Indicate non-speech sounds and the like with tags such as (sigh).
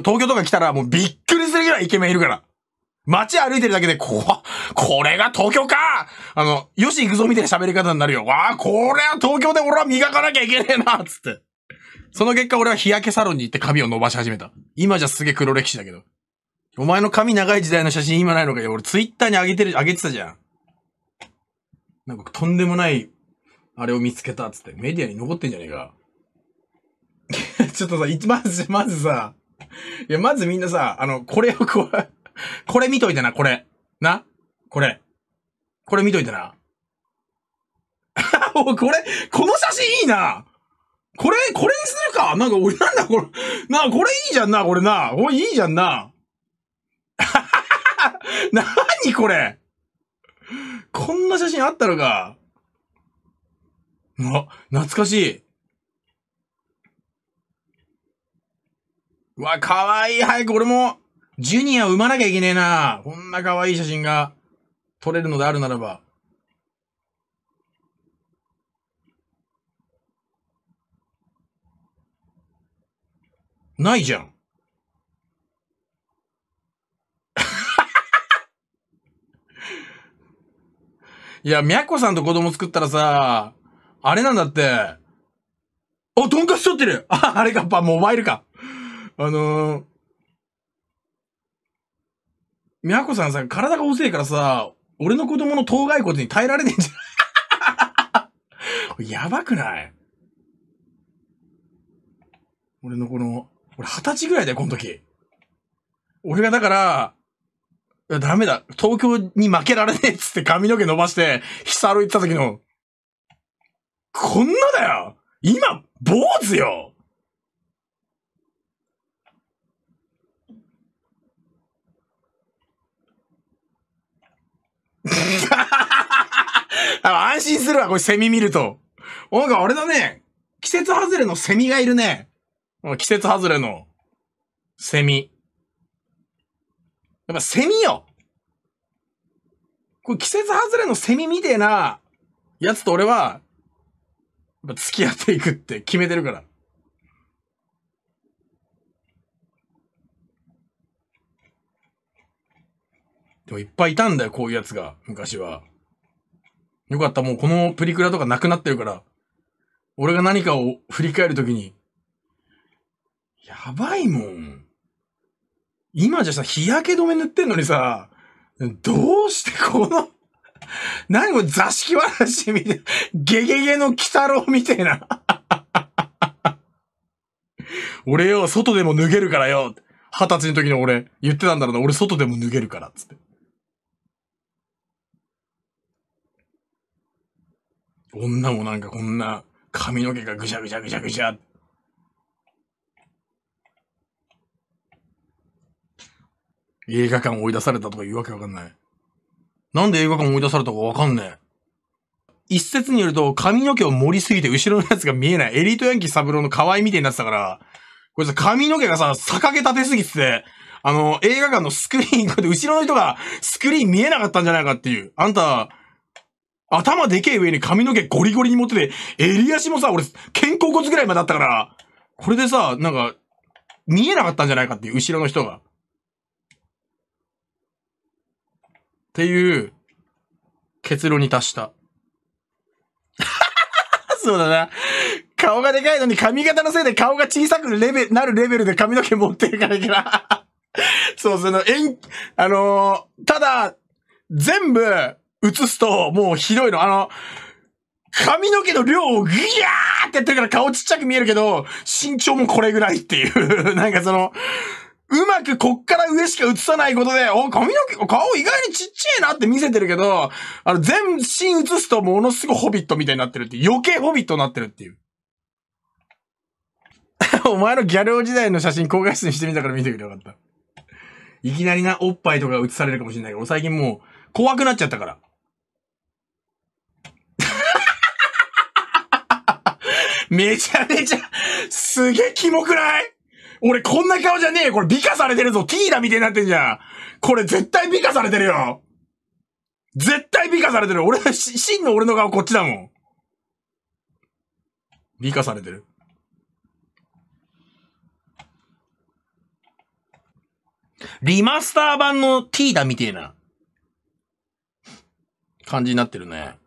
東京とか来たらもうびっくりするぐらいイケメンいるから。街歩いてるだけで、こわ、これが東京かあの、よし行くぞみたいな喋り方になるよ。わあ、これは東京で俺は磨かなきゃいけねえなつって。その結果俺は日焼けサロンに行って髪を伸ばし始めた。今じゃすげえ黒歴史だけど。お前の髪長い時代の写真今ないのかよ。俺ツイッターに上げてる、上げてたじゃん。なんかとんでもない、あれを見つけたっつって。メディアに残ってんじゃねえか。(laughs) ちょっとさ、一、まず、まずさ、いや、まずみんなさ、あの、これをこう、これ見といてな、これ。なこれ。これ見といてな。(laughs) おこれ、この写真いいなこれ、これにするかなんか俺、なんだこれ、なこれいいじゃんな、これな。おい、いいじゃんな。(laughs) なにこれこんな写真あったのか。な、懐かしい。わ、かわいい。早く俺も、ジュニア産まなきゃいけねえな。こんなかわいい写真が撮れるのであるならば。ないじゃん。(laughs) いや、みやこさんと子供作ったらさ、あれなんだって。あ、とんかつ取ってるあ、あれか、やっぱモバイルか。あのー、みやこさんさ、体が遅いからさ、俺の子供の頭蓋骨に耐えられねえんじゃん。(laughs) やばくない俺のこの、俺二十歳ぐらいだよ、この時。俺がだから、ダメだ。東京に負けられねえっつって髪の毛伸ばして、ひさロ行った時の、こんなだよ今、坊主よ (laughs) 安心するわ、これセミ見ると。なんかあれだね。季節外れのセミがいるね。季節外れのセミ。やっぱセミよ。これ季節外れのセミみてえなやつと俺は、付き合っていくって決めてるから。でもいっぱいいたんだよ、こういうやつが、昔は。よかった、もうこのプリクラとかなくなってるから、俺が何かを振り返るときに、やばいもん。今じゃさ、日焼け止め塗ってんのにさ、どうしてこの何も座敷わらしみたいな、ゲゲゲの鬼太郎みたいな俺よ、外でも脱げるからよ。二十歳の時の俺、言ってたんだろうな、俺外でも脱げるから、つって。女もなんかこんな髪の毛がぐちゃぐちゃぐちゃぐちゃ。映画館追い出されたとか言うわけわかんない。なんで映画館追い出されたかわかんねえ。一説によると髪の毛を盛りすぎて後ろのやつが見えない。エリートヤンキーサブローの愛いみたいになってたから、こいつ髪の毛がさ、逆毛立てすぎてて、あの、映画館のスクリーン、こうやって後ろの人がスクリーン見えなかったんじゃないかっていう。あんた、頭でけえ上に髪の毛ゴリゴリに持ってて、襟足もさ、俺、肩甲骨ぐらいまであったから、これでさ、なんか、見えなかったんじゃないかっていう、後ろの人が。っていう、結論に達した。(laughs) そうだな。顔がでかいのに髪型のせいで顔が小さくレベなるレベルで髪の毛持ってるからいけな。(laughs) そう、その、えん、あのー、ただ、全部、映すと、もうひどいの。あの、髪の毛の量をギャーってやってるから顔ちっちゃく見えるけど、身長もこれぐらいっていう (laughs) なんかその、うまくこっから上しか映さないことで、お、髪の毛、顔意外にちっちゃいなって見せてるけど、あの、全身映すとものすごいホビットみたいになってるっていう、余計ホビットになってるっていう。(laughs) お前のギャル王時代の写真公開室にしてみたから見てくれよかった。いきなりな、おっぱいとか映されるかもしれないけど、最近もう、怖くなっちゃったから。めちゃめちゃ、すげえキモくない俺こんな顔じゃねえよ。これ美化されてるぞ。ティーラみたいになってんじゃん。これ絶対美化されてるよ。絶対美化されてる。俺、真の俺の顔こっちだもん。美化されてる。リマスター版のティーダみてえな感じになってるね。